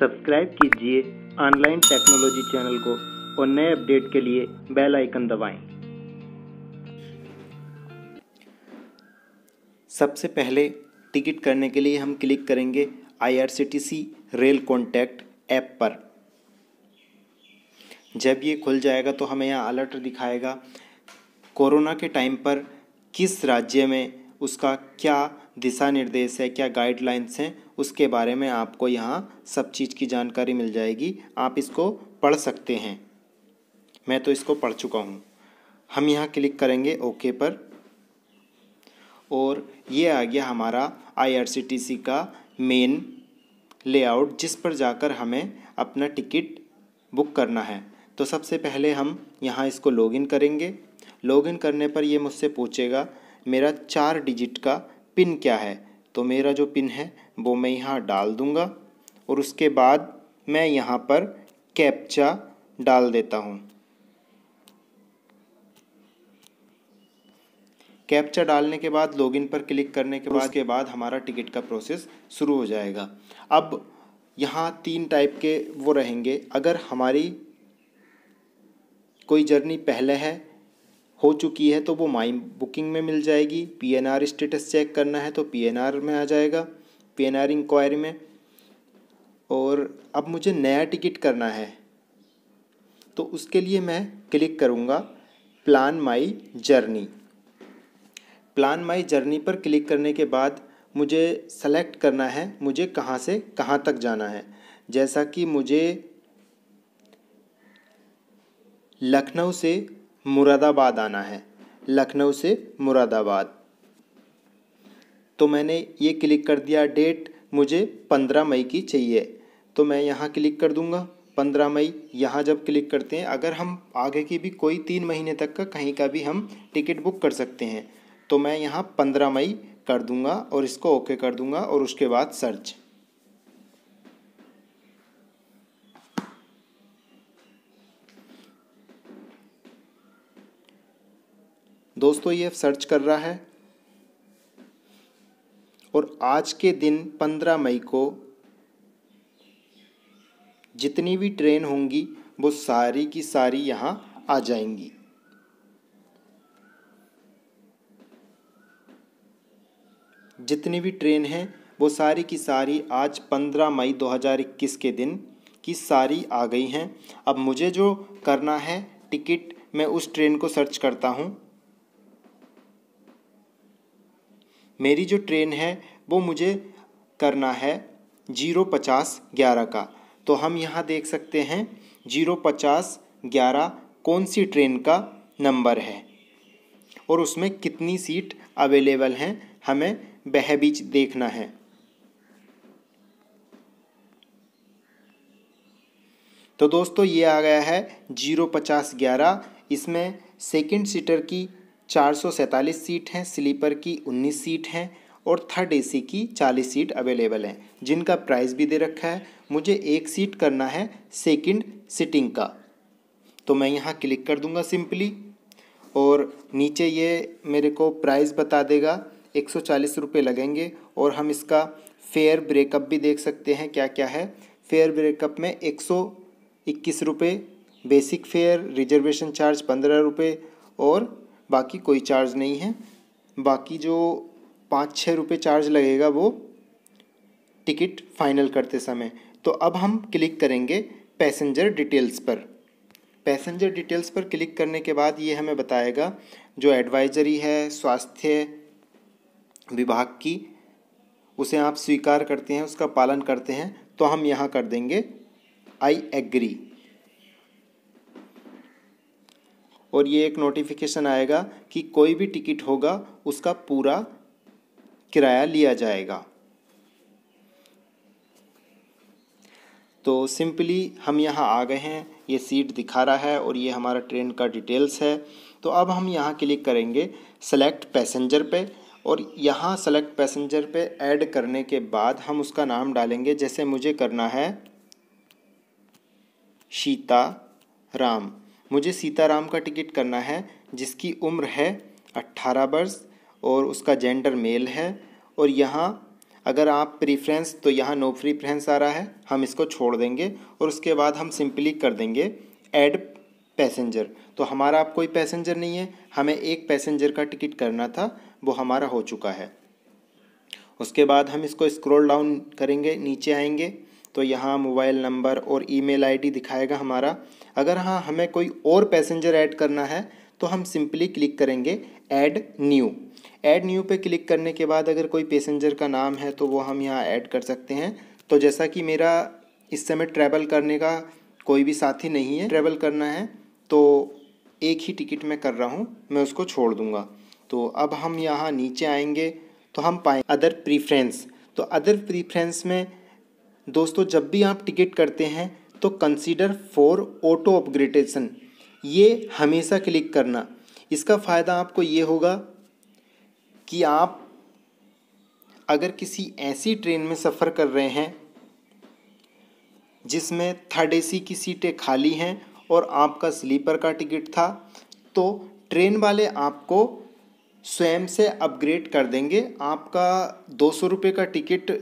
Subscribe कीजिए online technology channel को और नए अपडेट के लिए बेल आइकन दबाएं। सबसे पहले टिकट करने के लिए हम क्लिक करेंगे आईआरसीटीसी रेल कॉन्टैक्ट ऐप पर जब ये खुल जाएगा तो हमें यहाँ अलर्ट दिखाएगा कोरोना के टाइम पर किस राज्य में उसका क्या दिशा निर्देश है क्या गाइडलाइंस हैं उसके बारे में आपको यहाँ सब चीज़ की जानकारी मिल जाएगी आप इसको पढ़ सकते हैं मैं तो इसको पढ़ चुका हूँ हम यहाँ क्लिक करेंगे ओके पर और ये आ गया हमारा आईआरसीटीसी का मेन लेआउट जिस पर जाकर हमें अपना टिकट बुक करना है तो सबसे पहले हम यहाँ इसको लॉगिन करेंगे लॉगिन करने पर ये मुझसे पूछेगा मेरा चार डिजिट का पिन क्या है तो मेरा जो पिन है वो मैं यहाँ डाल दूँगा और उसके बाद मैं यहाँ पर कैप्चा डाल देता हूँ कैप्चा डालने के बाद लॉगिन पर क्लिक करने के बाद के बाद हमारा टिकट का प्रोसेस शुरू हो जाएगा अब यहाँ तीन टाइप के वो रहेंगे अगर हमारी कोई जर्नी पहले है हो चुकी है तो वो माई बुकिंग में मिल जाएगी पीएनआर स्टेटस चेक करना है तो पीएनआर में आ जाएगा पीएनआर इंक्वायरी में और अब मुझे नया टिकट करना है तो उसके लिए मैं क्लिक करूँगा plan my journey plan my journey पर क्लिक करने के बाद मुझे सेलेक्ट करना है मुझे कहाँ से कहाँ तक जाना है जैसा कि मुझे लखनऊ से मुरादाबाद आना है लखनऊ से मुरादाबाद तो मैंने ये क्लिक कर दिया डेट मुझे पंद्रह मई की चाहिए तो मैं यहाँ क्लिक कर दूँगा पंद्रह मई यहाँ जब क्लिक करते हैं अगर हम आगे की भी कोई तीन महीने तक का कहीं का भी हम टिकट बुक कर सकते हैं तो मैं यहाँ पंद्रह मई कर दूँगा और इसको ओके कर दूँगा और उसके बाद सर्च दोस्तों ये सर्च कर रहा है और आज के दिन पंद्रह मई को जितनी भी ट्रेन होंगी वो सारी की सारी यहाँ आ जाएंगी जितनी भी ट्रेन हैं वो सारी की सारी आज 15 मई 2021 के दिन की सारी आ गई हैं अब मुझे जो करना है टिकट मैं उस ट्रेन को सर्च करता हूँ मेरी जो ट्रेन है वो मुझे करना है जीरो पचास ग्यारह का तो हम यहाँ देख सकते हैं जीरो पचास ग्यारह कौन सी ट्रेन का नंबर है और उसमें कितनी सीट अवेलेबल हैं हमें वह बीच देखना है तो दोस्तों ये आ गया है जीरो पचास ग्यारह इसमें सेकेंड सीटर की चार सीट हैं स्लीपर की उन्नीस सीट हैं और थर्ड एसी की चालीस सीट अवेलेबल हैं जिनका प्राइस भी दे रखा है मुझे एक सीट करना है सेकंड सिटिंग का तो मैं यहाँ क्लिक कर दूँगा सिंपली और नीचे ये मेरे को प्राइस बता देगा एक सौ चालीस रुपये लगेंगे और हम इसका फेयर ब्रेकअप भी देख सकते हैं क्या क्या है फेयर ब्रेकअप में एक सौ इक्कीस रुपये बेसिक फेयर रिजर्वेशन चार्ज पंद्रह रुपये और बाकी कोई चार्ज नहीं है बाकी जो पाँच छः रुपये चार्ज लगेगा वो टिकट फाइनल करते समय तो अब हम क्लिक करेंगे पैसेंजर डिटेल्स पर पैसेंजर डिटेल्स पर क्लिक करने के बाद ये हमें बताएगा जो एडवाइजरी है स्वास्थ्य विभाग की उसे आप स्वीकार करते हैं उसका पालन करते हैं तो हम यहाँ कर देंगे आई एग्री और ये एक नोटिफिकेशन आएगा कि कोई भी टिकट होगा उसका पूरा किराया लिया जाएगा तो सिंपली हम यहाँ आ गए हैं ये सीट दिखा रहा है और ये हमारा ट्रेन का डिटेल्स है तो अब हम यहाँ क्लिक करेंगे सेलेक्ट पैसेंजर पे और यहाँ सेलेक्ट पैसेंजर पे ऐड करने के बाद हम उसका नाम डालेंगे जैसे मुझे करना है शीता राम मुझे सीताराम का टिकट करना है जिसकी उम्र है अट्ठारह वर्ष और उसका जेंडर मेल है और यहाँ अगर आप प्रीफ्रेंस तो यहाँ नो प्रीफ्रेंस आ रहा है हम इसको छोड़ देंगे और उसके बाद हम सिंपली कर देंगे एड पैसेंजर तो हमारा आप कोई पैसेंजर नहीं है हमें एक पैसेंजर का टिकट करना था वो हमारा हो चुका है उसके बाद हम इसको स्क्रॉल डाउन करेंगे नीचे आएंगे तो यहाँ मोबाइल नंबर और ईमेल आईडी दिखाएगा हमारा अगर हाँ हमें कोई और पैसेंजर ऐड करना है तो हम सिंपली क्लिक करेंगे ऐड न्यू ऐड न्यू पे क्लिक करने के बाद अगर कोई पैसेंजर का नाम है तो वो हम यहाँ ऐड कर सकते हैं तो जैसा कि मेरा इस समय ट्रैवल करने का कोई भी साथी नहीं है ट्रैवल करना है तो एक ही टिकट मैं कर रहा हूँ मैं उसको छोड़ दूँगा तो अब हम यहाँ नीचे आएंगे तो हम पाए अदर प्रीफ्रेंस तो अदर प्रीफ्रेंस में दोस्तों जब भी आप टिकट करते हैं तो कंसीडर फॉर ऑटो अपग्रेडेशन ये हमेशा क्लिक करना इसका फ़ायदा आपको ये होगा कि आप अगर किसी ऐसी ट्रेन में सफ़र कर रहे हैं जिसमें थर्ड ए की सीटें खाली हैं और आपका स्लीपर का टिकट था तो ट्रेन वाले आपको स्वयं से अपग्रेड कर देंगे आपका दो सौ रुपये का टिकट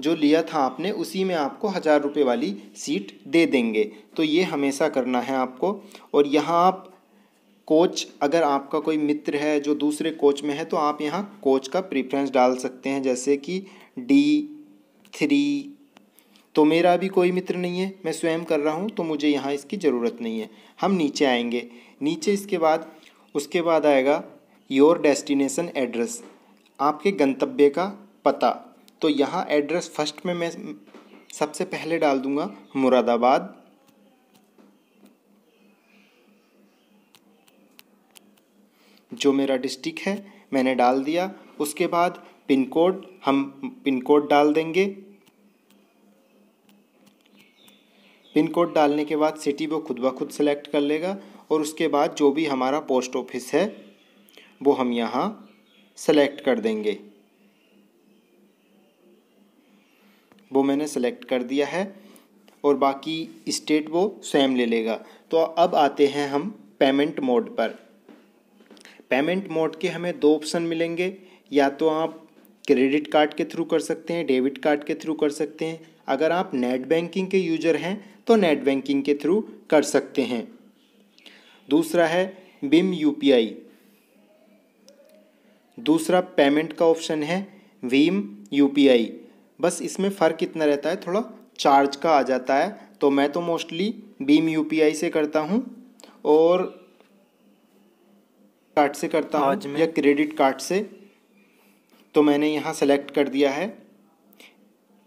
जो लिया था आपने उसी में आपको हज़ार रुपये वाली सीट दे देंगे तो ये हमेशा करना है आपको और यहाँ आप कोच अगर आपका कोई मित्र है जो दूसरे कोच में है तो आप यहाँ कोच का प्रेफरेंस डाल सकते हैं जैसे कि डी थ्री तो मेरा भी कोई मित्र नहीं है मैं स्वयं कर रहा हूँ तो मुझे यहाँ इसकी ज़रूरत नहीं है हम नीचे आएंगे नीचे इसके बाद उसके बाद आएगा योर डेस्टिनेशन एड्रेस आपके गंतव्य का पता तो यहाँ एड्रेस फर्स्ट में मैं सबसे पहले डाल दूँगा मुरादाबाद जो मेरा डिस्ट्रिक्ट है मैंने डाल दिया उसके बाद पिन कोड हम पिन कोड डाल देंगे पिन कोड डालने के बाद सिटी वो खुद ब खुद सेलेक्ट कर लेगा और उसके बाद जो भी हमारा पोस्ट ऑफिस है वो हम यहाँ सेलेक्ट कर देंगे वो मैंने सेलेक्ट कर दिया है और बाकी स्टेट वो स्वयं ले लेगा तो अब आते हैं हम पेमेंट मोड पर पेमेंट मोड के हमें दो ऑप्शन मिलेंगे या तो आप क्रेडिट कार्ड के थ्रू कर सकते हैं डेबिट कार्ड के थ्रू कर सकते हैं अगर आप नेट बैंकिंग के यूजर हैं तो नेट बैंकिंग के थ्रू कर सकते हैं दूसरा है बिम यू दूसरा पेमेंट का ऑप्शन है वीम यू बस इसमें फ़र्क इतना रहता है थोड़ा चार्ज का आ जाता है तो मैं तो मोस्टली बीम यू से करता हूँ और कार्ड से करता हूँ या क्रेडिट कार्ड से तो मैंने यहाँ सेलेक्ट कर दिया है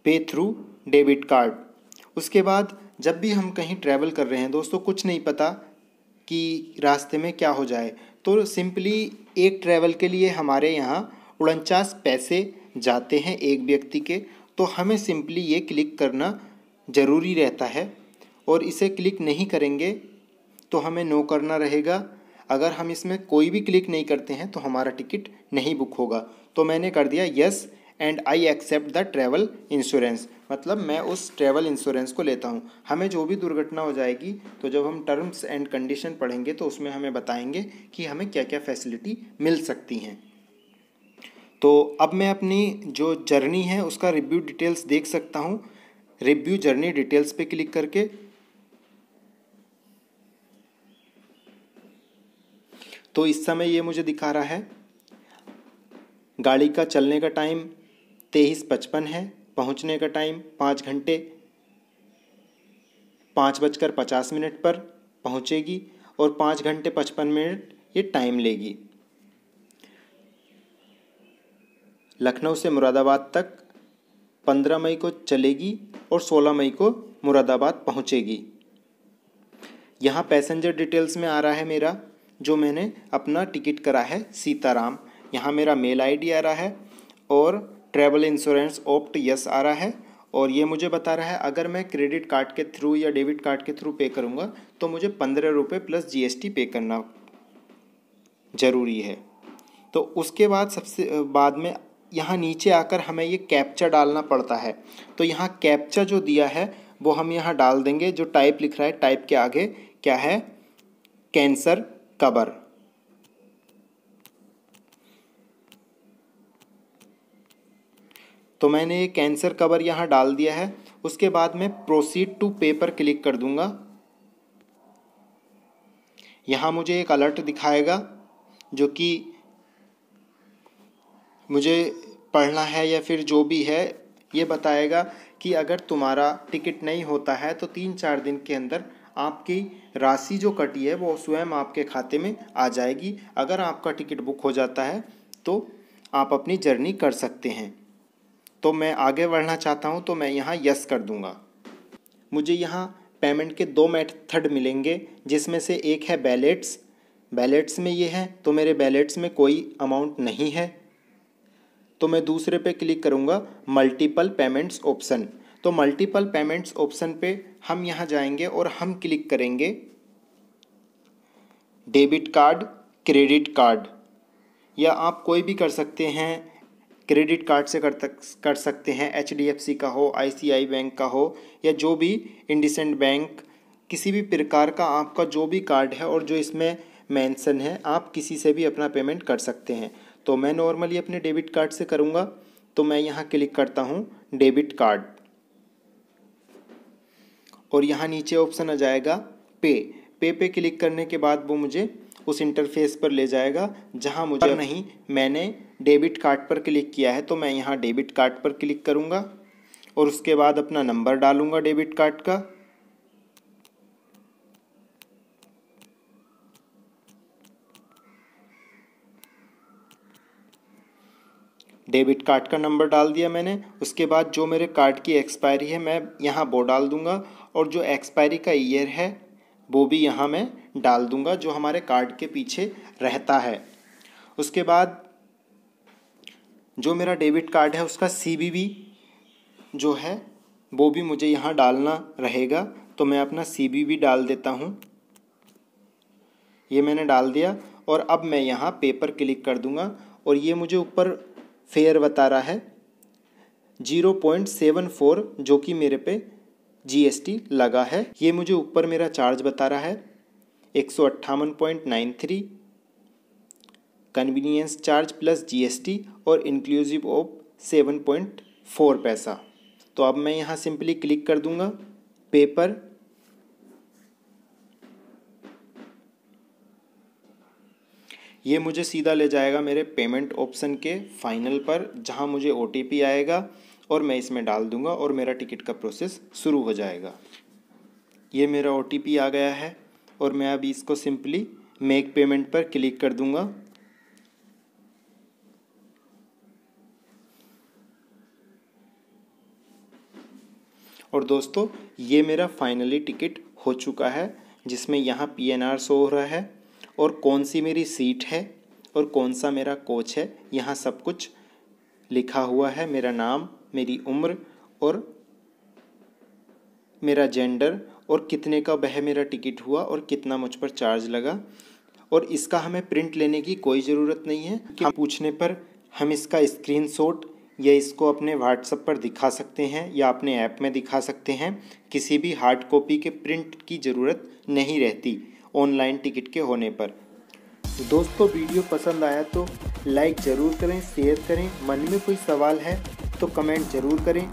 पे थ्रू डेबिट कार्ड उसके बाद जब भी हम कहीं ट्रैवल कर रहे हैं दोस्तों कुछ नहीं पता कि रास्ते में क्या हो जाए तो सिंपली एक ट्रैवल के लिए हमारे यहाँ उनचास पैसे जाते हैं एक व्यक्ति के तो हमें सिंपली ये क्लिक करना ज़रूरी रहता है और इसे क्लिक नहीं करेंगे तो हमें नो करना रहेगा अगर हम इसमें कोई भी क्लिक नहीं करते हैं तो हमारा टिकट नहीं बुक होगा तो मैंने कर दिया yes and I accept the travel insurance मतलब मैं उस ट्रैवल इंश्योरेंस को लेता हूँ हमें जो भी दुर्घटना हो जाएगी तो जब हम टर्म्स एंड कंडीशन पढ़ेंगे तो उसमें हमें बताएंगे कि हमें क्या क्या फैसिलिटी मिल सकती हैं तो अब मैं अपनी जो जर्नी है उसका रिव्यू डिटेल्स देख सकता हूँ रिव्यू जर्नी डिटेल्स पे क्लिक करके तो इस समय ये मुझे दिखा रहा है गाड़ी का चलने का टाइम तेईस पचपन है पहुँचने का टाइम पाँच घंटे पाँच बजकर पचास मिनट पर पहुँचेगी और पाँच घंटे पचपन मिनट ये टाइम लेगी लखनऊ से मुरादाबाद तक 15 मई को चलेगी और 16 मई को मुरादाबाद पहुंचेगी यहाँ पैसेंजर डिटेल्स में आ रहा है मेरा जो मैंने अपना टिकट करा है सीताराम यहाँ मेरा मेल आईडी आ रहा है और ट्रैवल इंश्योरेंस ऑप्ट यस आ रहा है और ये मुझे बता रहा है अगर मैं क्रेडिट कार्ड के थ्रू या डेबिट कार्ड के थ्रू पे करूँगा तो मुझे पंद्रह रुपये प्लस जीएसटी पे करना ज़रूरी है तो उसके बाद सबसे बाद में यहाँ नीचे आकर हमें ये कैप्चा डालना पड़ता है तो यहाँ कैप्चा जो दिया है वो हम यहाँ डाल देंगे जो टाइप लिख रहा है टाइप के आगे क्या है कैंसर कबर तो मैंने ये कैंसर कवर यहाँ डाल दिया है उसके बाद मैं प्रोसीड टू पे पर क्लिक कर दूंगा यहाँ मुझे एक अलर्ट दिखाएगा जो कि मुझे पढ़ना है या फिर जो भी है ये बताएगा कि अगर तुम्हारा टिकट नहीं होता है तो तीन चार दिन के अंदर आपकी राशि जो कटी है वो स्वयं आपके खाते में आ जाएगी अगर आपका टिकट बुक हो जाता है तो आप अपनी जर्नी कर सकते हैं तो मैं आगे बढ़ना चाहता हूँ तो मैं यहाँ यस कर दूँगा मुझे यहाँ पेमेंट के दो मेथड मिलेंगे जिसमें से एक है बैलेट्स बैलेट्स में ये है तो मेरे बैलेट्स में कोई अमाउंट नहीं है तो मैं दूसरे पे क्लिक करूँगा मल्टीपल पेमेंट्स ऑप्शन तो मल्टीपल पेमेंट्स ऑप्शन पे हम यहाँ जाएंगे और हम क्लिक करेंगे डेबिट कार्ड क्रेडिट कार्ड या आप कोई भी कर सकते हैं क्रेडिट कार्ड से कर तक कर सकते हैं एच डी एफ सी का हो आई सी आई बैंक का हो या जो भी इंडिसेंट बैंक किसी भी प्रकार का आपका जो भी कार्ड है और जो इसमें मेंशन है आप किसी से भी अपना पेमेंट कर सकते हैं तो मैं नॉर्मली अपने डेबिट कार्ड से करूँगा तो मैं यहाँ क्लिक करता हूँ डेबिट कार्ड और यहाँ नीचे ऑप्शन आ जाएगा पे पे पे क्लिक करने के बाद वो मुझे उस इंटरफेस पर ले जाएगा जहाँ मुझे नहीं मैंने डेबिट कार्ड पर क्लिक किया है तो मैं यहाँ डेबिट कार्ड पर क्लिक करूँगा और उसके बाद अपना नंबर डालूँगा डेबिट कार्ड का डेबिट कार्ड का नंबर डाल दिया मैंने उसके बाद जो मेरे कार्ड की एक्सपायरी है मैं यहाँ वो डाल दूँगा और जो एक्सपायरी का ईयर है वो भी यहाँ मैं डाल दूँगा जो हमारे कार्ड के पीछे रहता है उसके बाद जो मेरा डेबिट कार्ड है उसका सी जो है वो भी मुझे यहाँ डालना रहेगा तो मैं अपना सी भी डाल देता हूँ ये मैंने डाल दिया और अब मैं यहाँ पेपर क्लिक कर दूँगा और ये मुझे ऊपर फेयर बता रहा है जीरो पॉइंट सेवन फोर जो कि मेरे पे जी लगा है ये मुझे ऊपर मेरा चार्ज बता रहा है एक सौ अट्ठावन point nine three convenience charge plus GST और inclusive of seven point four पैसा तो अब मैं यहाँ सिंपली क्लिक कर दूँगा पेपर ये मुझे सीधा ले जाएगा मेरे पेमेंट ऑप्शन के फाइनल पर जहाँ मुझे ओ आएगा और मैं इसमें डाल दूंगा और मेरा टिकट का प्रोसेस शुरू हो जाएगा ये मेरा ओ आ गया है और मैं अभी इसको सिंपली मेक पेमेंट पर क्लिक कर दूंगा और दोस्तों ये मेरा फाइनली टिकट हो चुका है जिसमें यहाँ पी एन आर शो हो रहा है और कौन सी मेरी सीट है और कौन सा मेरा कोच है यहाँ सब कुछ लिखा हुआ है मेरा नाम मेरी उम्र और मेरा जेंडर और कितने का वह मेरा टिकट हुआ और कितना मुझ पर चार्ज लगा और इसका हमें प्रिंट लेने की कोई ज़रूरत नहीं है कि हम पूछने पर हम इसका स्क्रीनशॉट या इसको अपने व्हाट्सएप पर दिखा सकते हैं या अपने ऐप में दिखा सकते हैं किसी भी हार्ड कॉपी के प्रिंट की ज़रूरत नहीं रहती ऑनलाइन टिकट के होने पर तो दोस्तों वीडियो पसंद आया तो लाइक ज़रूर करें शेयर करें मन में कोई सवाल है तो कमेंट ज़रूर करें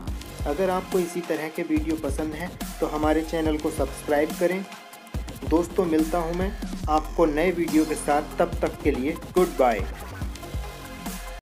अगर आपको इसी तरह के वीडियो पसंद हैं तो हमारे चैनल को सब्सक्राइब करें दोस्तों मिलता हूँ मैं आपको नए वीडियो के साथ तब तक के लिए गुड बाय